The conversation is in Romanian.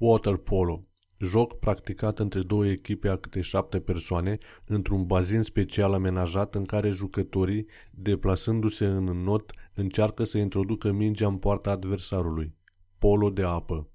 Water polo, joc practicat între două echipe a câte șapte persoane într-un bazin special amenajat în care jucătorii, deplasându-se în not, încearcă să introducă mingea în poarta adversarului. Polo de apă.